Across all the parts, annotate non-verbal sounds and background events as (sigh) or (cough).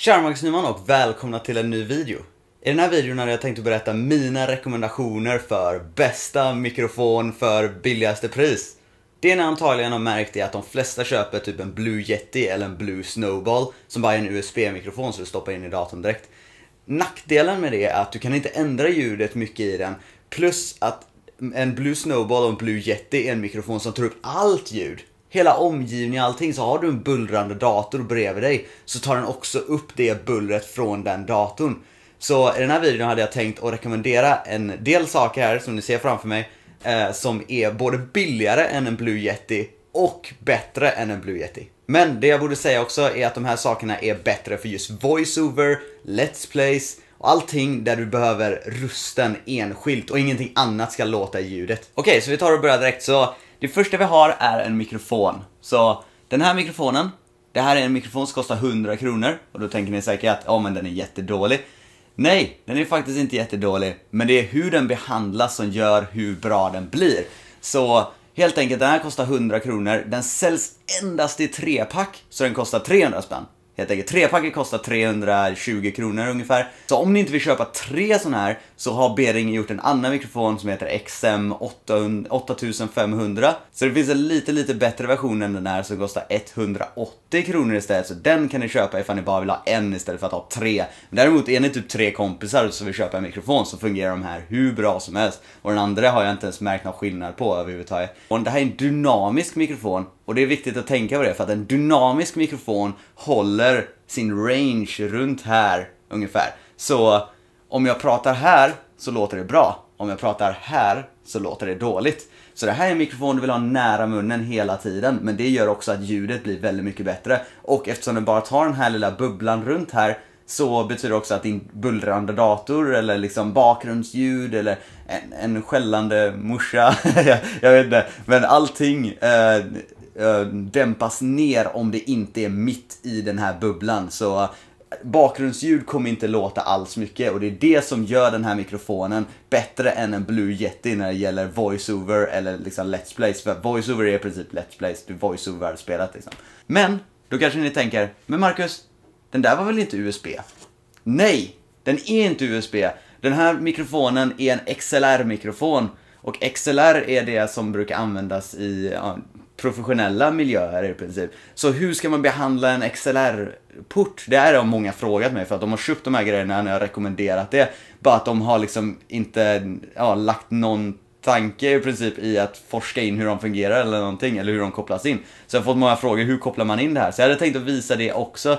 Tja, Marcus Nyman och välkomna till en ny video. I den här videon hade jag tänkt att berätta mina rekommendationer för bästa mikrofon för billigaste pris. Det ni antagligen har märkt är att de flesta köper typ en Blue Yeti eller en Blue Snowball som bara är en USB-mikrofon så du stoppar in i datorn direkt. Nackdelen med det är att du kan inte ändra ljudet mycket i den plus att en Blue Snowball och en Blue Yeti är en mikrofon som tar upp allt ljud hela omgivningen, allting. Så har du en bullrande dator bredvid dig så tar den också upp det bullret från den datorn. Så i den här videon hade jag tänkt att rekommendera en del saker här som ni ser framför mig eh, som är både billigare än en Blue Yeti och bättre än en Blue Yeti. Men det jag borde säga också är att de här sakerna är bättre för just voiceover, Let's Plays och allting där du behöver rösten enskilt och ingenting annat ska låta i ljudet. Okej, okay, så vi tar och börjar direkt så det första vi har är en mikrofon. Så den här mikrofonen, det här är en mikrofon som kostar 100 kronor. Och då tänker ni säkert att ja oh, men den är jättedålig. Nej, den är faktiskt inte jättedålig. Men det är hur den behandlas som gör hur bra den blir. Så helt enkelt, den här kostar 100 kronor. Den säljs endast i trepack, så den kostar 300 spänn helt enkelt. Trepacket kostar 320 kronor ungefär. Så om ni inte vill köpa tre sådana här så har Behringer gjort en annan mikrofon som heter XM 8500. Så det finns en lite, lite bättre version än den här som kostar 180 kronor istället. Så den kan ni köpa ifall ni bara vill ha en istället för att ha tre. Men däremot är ni typ tre kompisar som vill köpa en mikrofon så fungerar de här hur bra som helst. Och den andra har jag inte ens märkt någon skillnad på överhuvudtaget. Och det här är en dynamisk mikrofon och det är viktigt att tänka på det för att en dynamisk mikrofon håller sin range runt här ungefär. Så om jag pratar här så låter det bra. Om jag pratar här så låter det dåligt. Så det här är en mikrofon du vill ha nära munnen hela tiden, men det gör också att ljudet blir väldigt mycket bättre. Och eftersom den bara tar den här lilla bubblan runt här så betyder det också att din bullrande dator eller liksom bakgrundsljud eller en, en skällande morsa, jag, (laughs) jag, vet inte, men allting eh, Eh, dämpas ner om det inte är mitt i den här bubblan. Så eh, bakgrundsljud kommer inte låta alls mycket och det är det som gör den här mikrofonen bättre än en Blue Yeti när det gäller voiceover eller liksom Let's Plays. För voiceover är i princip Let's Plays, du voiceover spelat liksom. Men, då kanske ni tänker, men Marcus, den där var väl inte USB? Nej, den är inte USB. Den här mikrofonen är en XLR-mikrofon och XLR är det som brukar användas i ja, professionella miljöer i princip. Så hur ska man behandla en XLR-port? Det här har många frågat mig för att de har köpt de här grejerna när jag rekommenderat det. Bara att de har liksom inte ja, lagt någon tanke i princip i att forska in hur de fungerar eller någonting, eller hur de kopplas in. Så jag har fått många frågor, hur kopplar man in det här? Så jag hade tänkt att visa det också.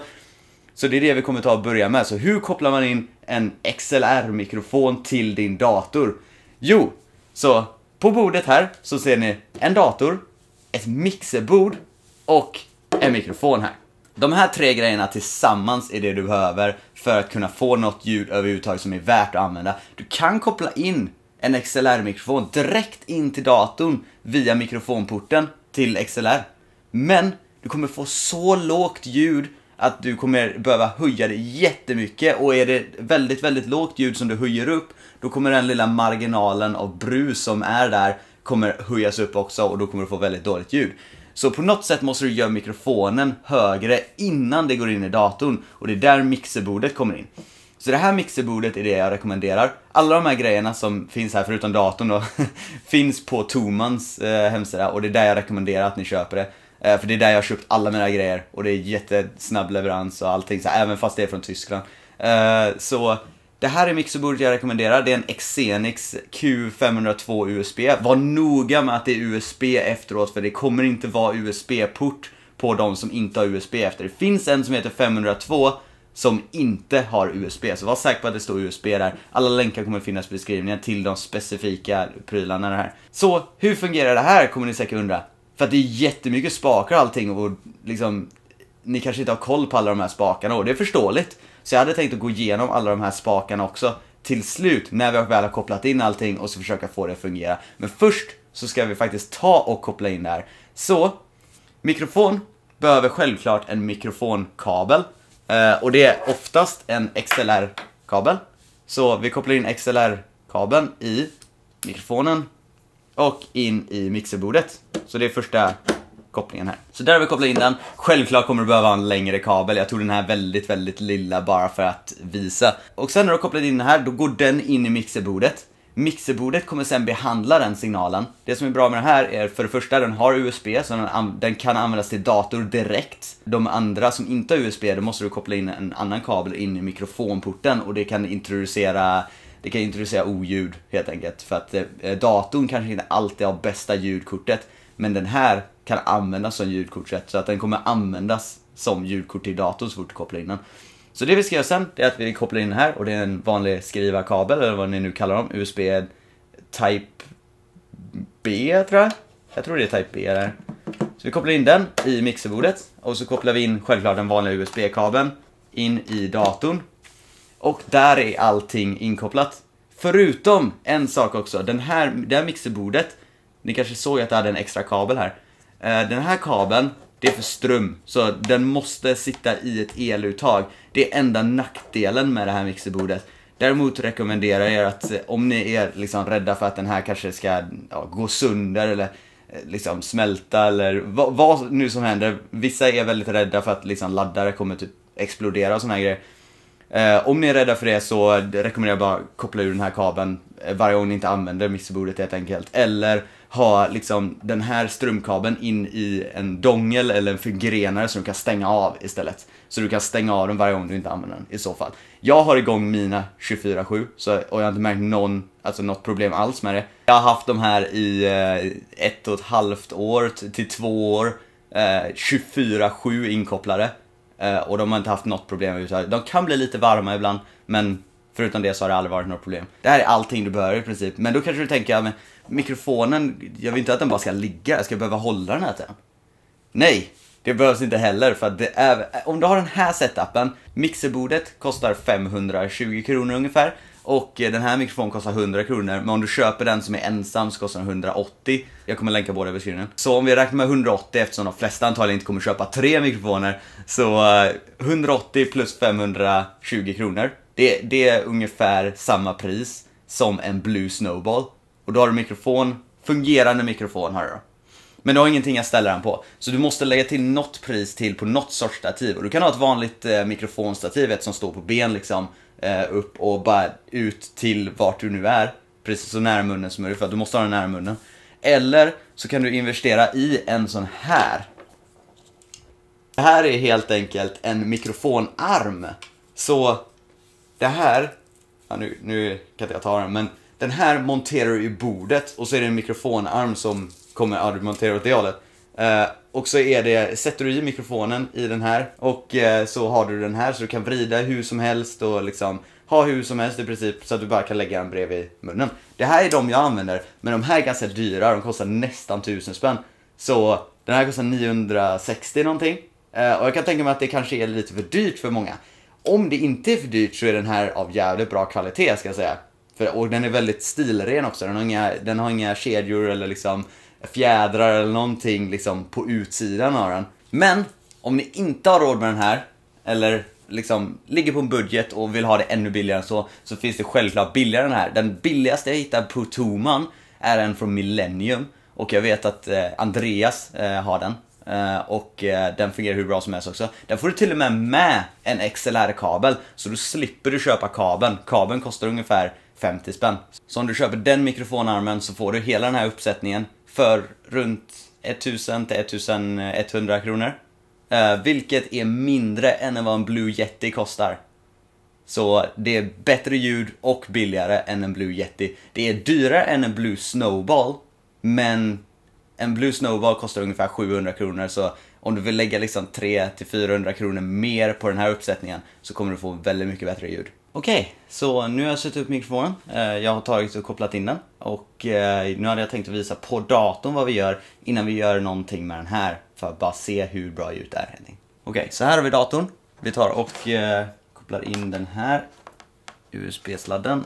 Så det är det vi kommer ta och börja med. Så hur kopplar man in en XLR-mikrofon till din dator? Jo, så på bordet här så ser ni en dator ett mixerbord och en mikrofon här. De här tre grejerna tillsammans är det du behöver för att kunna få något ljud överhuvudtaget som är värt att använda. Du kan koppla in en XLR-mikrofon direkt in till datorn via mikrofonporten till XLR. Men du kommer få så lågt ljud att du kommer behöva höja det jättemycket och är det väldigt, väldigt lågt ljud som du höjer upp, då kommer den lilla marginalen av brus som är där kommer höjas upp också och då kommer du få väldigt dåligt ljud. Så på något sätt måste du göra mikrofonen högre innan det går in i datorn och det är där mixerbordet kommer in. Så det här mixerbordet är det jag rekommenderar. Alla de här grejerna som finns här, förutom datorn då, (laughs) finns på Tomans eh, hemsida och det är där jag rekommenderar att ni köper det. Eh, för det är där jag har köpt alla mina grejer och det är jättesnabb leverans och allting, så även fast det är från Tyskland. Eh, så det här är mixerbordet jag rekommenderar. Det är en Xenix Q502 USB. Var noga med att det är USB efteråt för det kommer inte vara USB-port på de som inte har USB efter. Det finns en som heter 502 som inte har USB, så var säker på att det står USB där. Alla länkar kommer finnas i beskrivningen till de specifika prylarna här. Så hur fungerar det här kommer ni säkert undra. För att det är jättemycket spakar och allting och liksom, ni kanske inte har koll på alla de här spakarna och det är förståeligt. Så jag hade tänkt att gå igenom alla de här spakarna också till slut när vi väl har kopplat in allting och så försöka få det att fungera. Men först så ska vi faktiskt ta och koppla in det här. Så, mikrofon behöver självklart en mikrofonkabel eh, och det är oftast en XLR-kabel. Så vi kopplar in XLR-kabeln i mikrofonen och in i mixerbordet. Så det är första kopplingen här. Så där har vi kopplat in den. Självklart kommer du behöva ha en längre kabel. Jag tog den här väldigt, väldigt lilla bara för att visa. Och sen när du har kopplat in den här, då går den in i mixerbordet. Mixerbordet kommer sen behandla den signalen. Det som är bra med den här är för det första, den har USB, så den, den kan användas till dator direkt. De andra som inte har USB, då måste du koppla in en annan kabel in i mikrofonporten och det kan introducera det kan introducera oljud helt enkelt för att eh, datorn kanske inte alltid har bästa ljudkortet. Men den här kan användas som ljudkortsrätt, så att den kommer användas som ljudkort till datorn så fort du kopplar in den. Så det vi ska göra sen, är att vi kopplar in den här och det är en vanlig skrivarkabel, eller vad ni nu kallar dem, USB Type B tror jag. Jag tror det är Type B där. Så vi kopplar in den i mixerbordet och så kopplar vi in självklart den vanliga USB-kabeln in i datorn. Och där är allting inkopplat. Förutom en sak också, den här, det här mixerbordet ni kanske såg att jag hade en extra kabel här. Eh, den här kabeln, det är för ström, så den måste sitta i ett eluttag. Det är enda nackdelen med det här mixerbordet. Däremot rekommenderar jag er att eh, om ni är liksom rädda för att den här kanske ska ja, gå sönder eller eh, liksom smälta eller vad, vad, nu som händer. Vissa är väldigt rädda för att liksom laddare kommer typ explodera och såna här grejer. Eh, om ni är rädda för det så rekommenderar jag bara koppla ur den här kabeln varje gång ni inte använder mixerbordet helt enkelt. Eller ha liksom den här strömkabeln in i en dongel eller en förgrenare som du kan stänga av istället. Så du kan stänga av den varje gång du inte använder den i så fall. Jag har igång mina 24-7 och jag har inte märkt någon, alltså något problem alls med det. Jag har haft de här i eh, ett och ett halvt år till två år, eh, 24-7 inkopplade. Eh, och de har inte haft något problem överhuvudtaget. De kan bli lite varma ibland, men Förutom det så har det aldrig varit några problem. Det här är allting du behöver i princip. Men då kanske du tänker, ja, men mikrofonen, jag vill inte att den bara ska ligga, jag ska behöva hålla den här tiden. Nej, det behövs inte heller för att det är, om du har den här setupen, mixerbordet kostar 520 kronor ungefär och den här mikrofonen kostar 100 kronor, men om du köper den som är ensam så kostar den 180. Jag kommer länka båda i beskrivningen. Så om vi räknar med 180 eftersom de flesta antagligen inte kommer köpa tre mikrofoner, så 180 eh, plus 520 kronor det, det är ungefär samma pris som en Blue Snowball. Och då har du mikrofon, fungerande mikrofon har du då. Men du har ingenting att ställa den på. Så du måste lägga till något pris till på något sorts stativ. Och du kan ha ett vanligt eh, mikrofonstativ, ett som står på ben liksom, eh, upp och bara ut till vart du nu är. Precis så nära munnen som möjligt, för att du måste ha den nära munnen. Eller så kan du investera i en sån här. Det här är helt enkelt en mikrofonarm. Så det här, ja, nu, nu kan inte jag ta den, men den här monterar du i bordet och så är det en mikrofonarm som kommer, ja du monterar åt det hållet. Eh, och så är det, sätter du i mikrofonen i den här och eh, så har du den här så du kan vrida hur som helst och liksom ha hur som helst i princip så att du bara kan lägga den bredvid munnen. Det här är de jag använder, men de här är ganska dyra, de kostar nästan 1000 spänn. Så den här kostar 960 någonting. Eh, och jag kan tänka mig att det kanske är lite för dyrt för många om det inte är för dyrt så är den här av jävligt bra kvalitet ska jag säga. För, och den är väldigt stilren också, den har inga, den har inga kedjor eller liksom fjädrar eller någonting liksom på utsidan av den. Men om ni inte har råd med den här, eller liksom ligger på en budget och vill ha det ännu billigare än så, så finns det självklart billigare än den här. Den billigaste jag hittade på Toman är en från Millennium och jag vet att eh, Andreas eh, har den. Eh, och eh, den fungerar hur bra som helst också. Den får du till och med med en XLR-kabel, så då slipper du köpa kabeln. Kabeln kostar ungefär 50 spänn. Så om du köper den mikrofonarmen så får du hela den här uppsättningen för runt 1000 1100 kronor. Eh, vilket är mindre än vad en Blue Yeti kostar. Så det är bättre ljud och billigare än en Blue Yeti. Det är dyrare än en Blue Snowball, men en Blue Snowball kostar ungefär 700 kronor så om du vill lägga liksom 300-400 kronor mer på den här uppsättningen så kommer du få väldigt mycket bättre ljud. Okej, okay, så nu har jag suttit upp mikrofonen. Eh, jag har tagit och kopplat in den och eh, nu hade jag tänkt att visa på datorn vad vi gör innan vi gör någonting med den här för att bara se hur bra ljudet är. Okej, okay, så här har vi datorn. Vi tar och eh, kopplar in den här USB-sladden.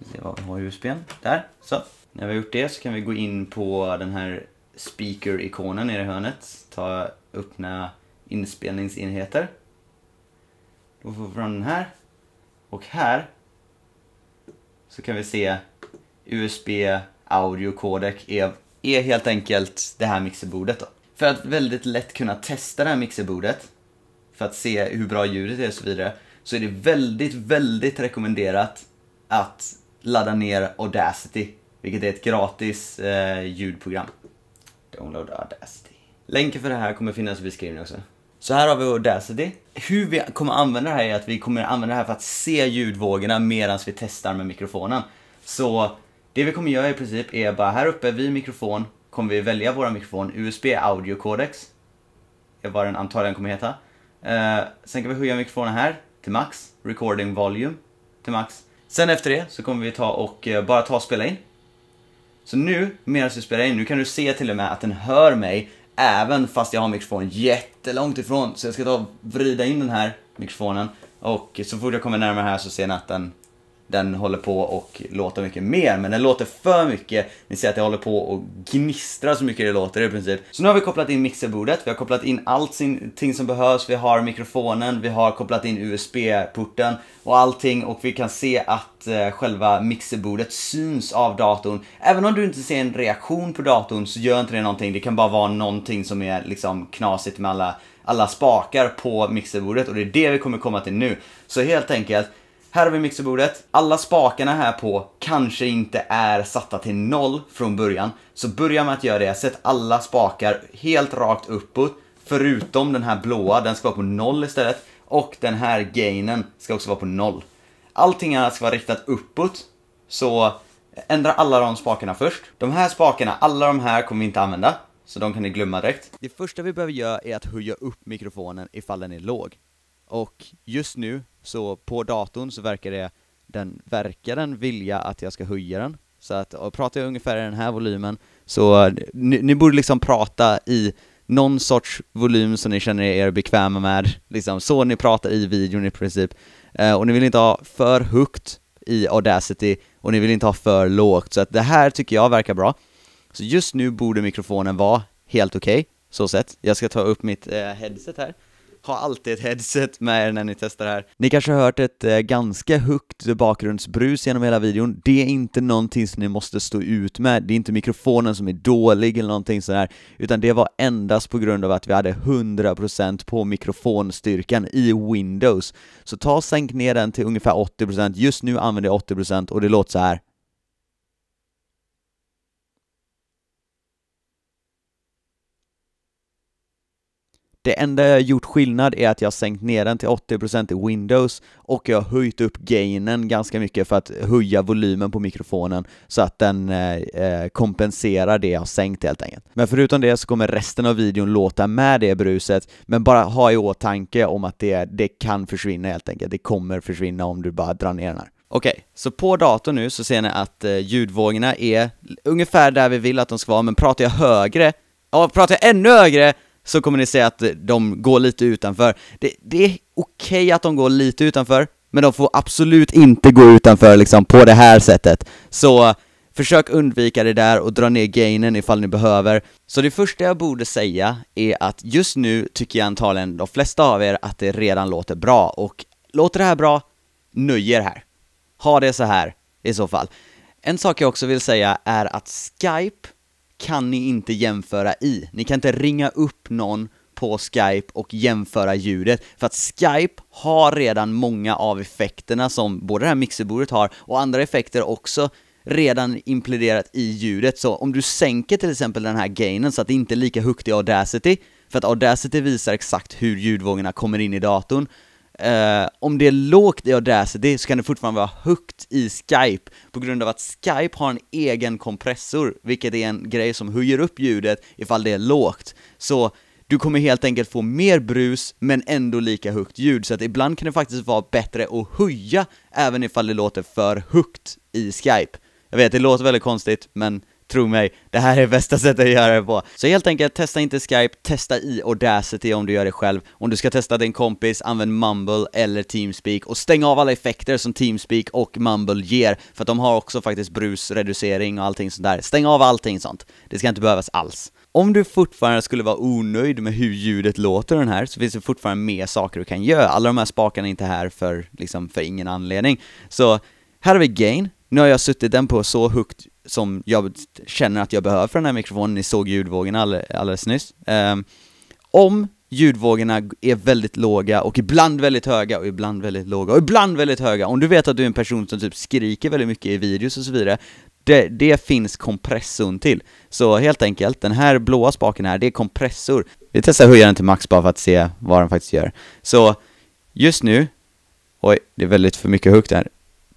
Ska se vad vi har i USBn. Där, så. När vi har gjort det så kan vi gå in på den här speaker-ikonen nere i hörnet. Ta öppna inspelningsenheter. Då får vi fram den här. Och här så kan vi se USB audio codec är, är helt enkelt det här mixerbordet då. För att väldigt lätt kunna testa det här mixerbordet för att se hur bra ljudet är och så vidare så är det väldigt, väldigt rekommenderat att ladda ner Audacity vilket är ett gratis eh, ljudprogram. Download Audacity. Länken för det här kommer finnas i beskrivningen också. Så här har vi Audacity. Hur vi kommer använda det här är att vi kommer använda det här för att se ljudvågorna medan vi testar med mikrofonen. Så det vi kommer göra i princip är bara här uppe vid mikrofon kommer vi välja vår mikrofon USB Audio Codex. är vad den antagligen kommer heta. Eh, sen kan vi höja mikrofonen här till max, recording volume till max. Sen efter det så kommer vi ta och eh, bara ta och spela in. Så nu, medan jag spelar in, nu kan du se till och med att den hör mig även fast jag har mikrofonen jättelångt ifrån. Så jag ska ta och vrida in den här mikrofonen och så fort jag kommer närmare här så ser ni att den den håller på och låta mycket mer. Men den låter för mycket. Ni ser att det håller på och gnistra så mycket det låter i princip. Så nu har vi kopplat in mixerbordet, vi har kopplat in allting som behövs. Vi har mikrofonen, vi har kopplat in USB-porten och allting och vi kan se att eh, själva mixerbordet syns av datorn. Även om du inte ser en reaktion på datorn så gör inte det någonting. Det kan bara vara någonting som är liksom knasigt med alla alla spakar på mixerbordet och det är det vi kommer komma till nu. Så helt enkelt, här har vi mixerbordet. Alla spakarna här på kanske inte är satta till noll från början. Så börja med att göra det. Sätt alla spakar helt rakt uppåt. Förutom den här blåa, den ska vara på noll istället. Och den här gainen ska också vara på noll. Allting annat ska vara riktat uppåt. Så ändra alla de spakarna först. De här spakarna, alla de här kommer vi inte använda. Så de kan ni glömma direkt. Det första vi behöver göra är att höja upp mikrofonen ifall den är låg. Och just nu, så på datorn så verkar det, den, verkar den vilja att jag ska höja den. Så att, och pratar jag ungefär i den här volymen, så ni, ni borde liksom prata i någon sorts volym som ni känner er bekväma med, liksom så ni pratar i videon i princip. Eh, och ni vill inte ha för högt i Audacity och ni vill inte ha för lågt, så att det här tycker jag verkar bra. Så just nu borde mikrofonen vara helt okej, okay, så sett. Jag ska ta upp mitt eh, headset här ha alltid ett headset med er när ni testar det här. Ni kanske har hört ett eh, ganska högt bakgrundsbrus genom hela videon. Det är inte någonting som ni måste stå ut med, det är inte mikrofonen som är dålig eller någonting sådär, utan det var endast på grund av att vi hade 100% på mikrofonstyrkan i Windows. Så ta och sänk ner den till ungefär 80%, just nu använder jag 80% och det låter så här. Det enda jag har gjort skillnad är att jag har sänkt ner den till 80% i Windows och jag har höjt upp gainen ganska mycket för att höja volymen på mikrofonen så att den eh, eh, kompenserar det jag har sänkt helt enkelt. Men förutom det så kommer resten av videon låta med det bruset, men bara ha i åtanke om att det, det kan försvinna helt enkelt. Det kommer försvinna om du bara drar ner den här. Okej, okay, så på datorn nu så ser ni att eh, ljudvågorna är ungefär där vi vill att de ska vara, men pratar jag högre, ja pratar jag ännu högre så kommer ni se att de går lite utanför. Det, det är okej okay att de går lite utanför, men de får absolut inte gå utanför liksom på det här sättet. Så försök undvika det där och dra ner gainen ifall ni behöver. Så det första jag borde säga är att just nu tycker jag antagligen de flesta av er att det redan låter bra och låter det här bra, nöj er här. Ha det så här i så fall. En sak jag också vill säga är att Skype kan ni inte jämföra i. Ni kan inte ringa upp någon på Skype och jämföra ljudet, för att Skype har redan många av effekterna som både det här mixerbordet har och andra effekter också redan implementerat i ljudet, så om du sänker till exempel den här gainen så att det inte är lika högt i Audacity, för att Audacity visar exakt hur ljudvågorna kommer in i datorn, Uh, om det är lågt i Audacity så kan det fortfarande vara högt i Skype på grund av att Skype har en egen kompressor, vilket är en grej som höjer upp ljudet ifall det är lågt. Så du kommer helt enkelt få mer brus, men ändå lika högt ljud, så att ibland kan det faktiskt vara bättre att höja, även ifall det låter för högt i Skype. Jag vet, det låter väldigt konstigt, men Tro mig, det här är bästa sättet att göra det på. Så helt enkelt, testa inte Skype, testa i Audacity om du gör det själv. Om du ska testa din kompis, använd Mumble eller Teamspeak och stäng av alla effekter som Teamspeak och Mumble ger, för att de har också faktiskt brusreducering och allting sånt där. Stäng av allting sånt. Det ska inte behövas alls. Om du fortfarande skulle vara onöjd med hur ljudet låter den här, så finns det fortfarande mer saker du kan göra. Alla de här spakarna är inte här för, liksom, för ingen anledning. Så här har vi gain, nu har jag suttit den på så högt som jag känner att jag behöver för den här mikrofonen, ni såg ljudvågorna alldeles nyss. Um, om ljudvågorna är väldigt låga och ibland väldigt höga och ibland väldigt låga och ibland väldigt höga, om du vet att du är en person som typ skriker väldigt mycket i videos och så vidare, det, det finns kompressorn till. Så helt enkelt, den här blåa spaken här, det är kompressor. Vi testar att höja den till max bara för att se vad den faktiskt gör. Så just nu, oj, det är väldigt för mycket högt här.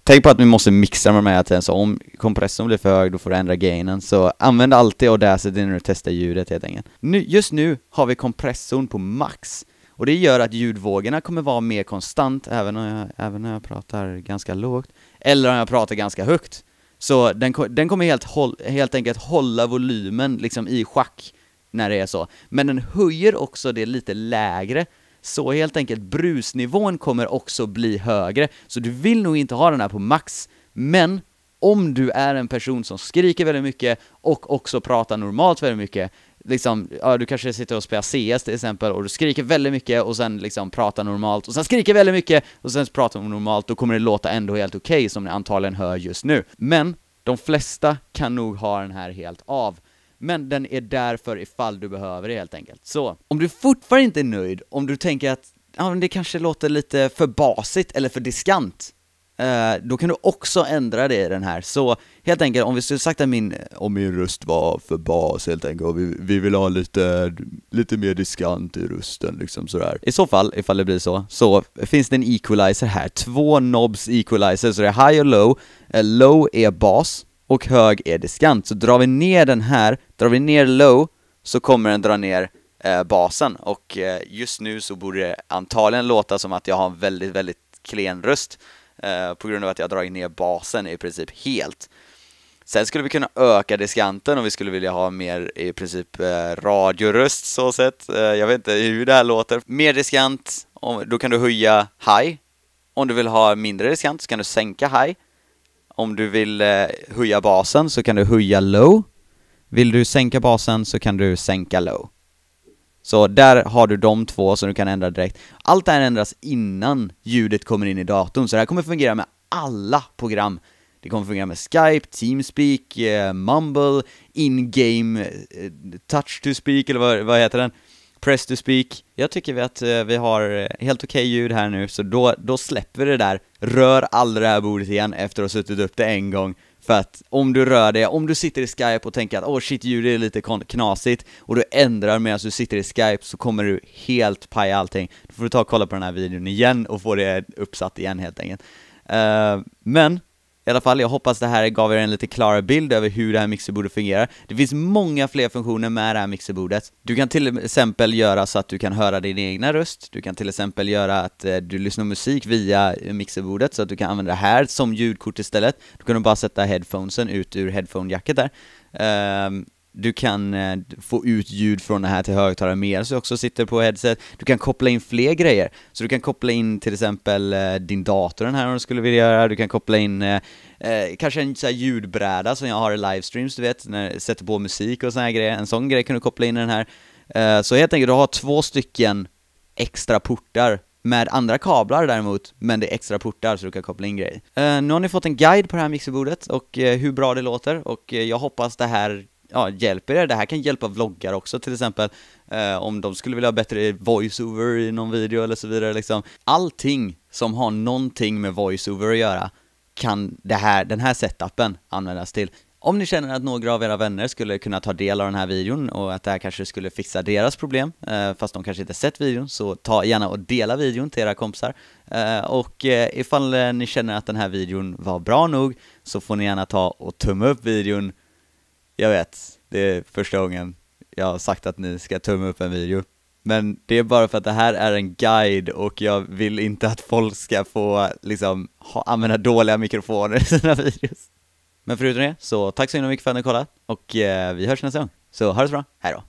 Tänk på att vi måste mixa med de här hela tiden, så om kompressorn blir för hög då får du ändra gainen. Så använd alltid Audacity när du testar ljudet helt enkelt. Nu, just nu har vi kompressorn på max. Och det gör att ljudvågorna kommer vara mer konstant även när jag, även när jag pratar ganska lågt, eller om jag pratar ganska högt. Så den, den kommer helt, håll, helt enkelt hålla volymen liksom i schack när det är så. Men den höjer också det lite lägre, så helt enkelt, brusnivån kommer också bli högre, så du vill nog inte ha den här på max, men om du är en person som skriker väldigt mycket och också pratar normalt väldigt mycket, liksom, ja, du kanske sitter och spelar CS till exempel och du skriker väldigt mycket och sen liksom pratar normalt och sen skriker väldigt mycket och sen pratar du normalt, då kommer det låta ändå helt okej okay, som ni antagligen hör just nu. Men de flesta kan nog ha den här helt av men den är där för ifall du behöver det helt enkelt. Så, om du fortfarande inte är nöjd, om du tänker att ja, men det kanske låter lite för basigt eller för diskant, eh, då kan du också ändra det i den här. Så helt enkelt, om vi skulle sagt att min, om min röst var för bas helt enkelt, och vi, vi vill ha lite, lite mer diskant i rösten liksom sådär. I så fall, ifall det blir så, så finns det en equalizer här. Två knobs equalizer, så det är high och low. Eh, low är bas, och hög är diskant. Så drar vi ner den här, drar vi ner low, så kommer den dra ner eh, basen och eh, just nu så borde det antagligen låta som att jag har en väldigt, väldigt klen röst eh, på grund av att jag har dragit ner basen i princip helt. Sen skulle vi kunna öka diskanten om vi skulle vilja ha mer i princip eh, radioröst så sett. Eh, jag vet inte hur det här låter. Mer diskant, om, då kan du höja high. Om du vill ha mindre diskant så kan du sänka high. Om du vill eh, höja basen så kan du höja low. Vill du sänka basen så kan du sänka low. Så där har du de två som du kan ändra direkt. Allt det här ändras innan ljudet kommer in i datorn, så det här kommer fungera med alla program. Det kommer fungera med Skype, Teamspeak, eh, Mumble, in-game, eh, touch-to-speak eller vad, vad heter den? press to speak. Jag tycker vi att eh, vi har eh, helt okej okay ljud här nu, så då, då släpper vi det där, rör aldrig det här bordet igen efter att ha suttit upp det en gång, för att om du rör det, om du sitter i Skype och tänker att åh oh shit, ljudet är lite knasigt, och du ändrar medan du sitter i Skype så kommer du helt paja allting. Då får du ta och kolla på den här videon igen och få det uppsatt igen helt enkelt. Uh, men i alla fall, jag hoppas det här gav er en lite klarare bild över hur det här mixerbordet fungerar. Det finns många fler funktioner med det här mixerbordet. Du kan till exempel göra så att du kan höra din egna röst, du kan till exempel göra att eh, du lyssnar musik via mixerbordet så att du kan använda det här som ljudkort istället. Du kan bara sätta headphonesen ut ur headphone-jacket där. Um, du kan eh, få ut ljud från det här till högtalare mer som också sitter på headset. Du kan koppla in fler grejer. Så du kan koppla in till exempel eh, din dator den här om du skulle vilja göra, du kan koppla in eh, eh kanske en sån här ljudbräda som jag har i livestreams, du vet, när jag sätter på musik och såna här grejer. En sån grej kan du koppla in i den här. så helt enkelt, du har två stycken extra portar med andra kablar däremot, men det är extra portar så du kan koppla in grejer. Uh, nu har ni fått en guide på det här mixerbordet och uh, hur bra det låter och uh, jag hoppas det här ja, hjälper er. Det här kan hjälpa vloggar också till exempel. Eh, om de skulle vilja ha bättre voiceover i någon video eller så vidare liksom. Allting som har någonting med voiceover att göra kan det här, den här setupen användas till. Om ni känner att några av era vänner skulle kunna ta del av den här videon och att det här kanske skulle fixa deras problem, eh, fast de kanske inte sett videon, så ta gärna och dela videon till era kompisar. Eh, och eh, ifall ni känner att den här videon var bra nog så får ni gärna ta och tumma upp videon jag vet, det är första gången jag har sagt att ni ska tumma upp en video. Men det är bara för att det här är en guide och jag vill inte att folk ska få liksom ha, använda dåliga mikrofoner i sina videos. Men förutom det, så tack så himla mycket för att ni kollade och eh, vi hörs nästa gång. Så ha det så bra, hejdå!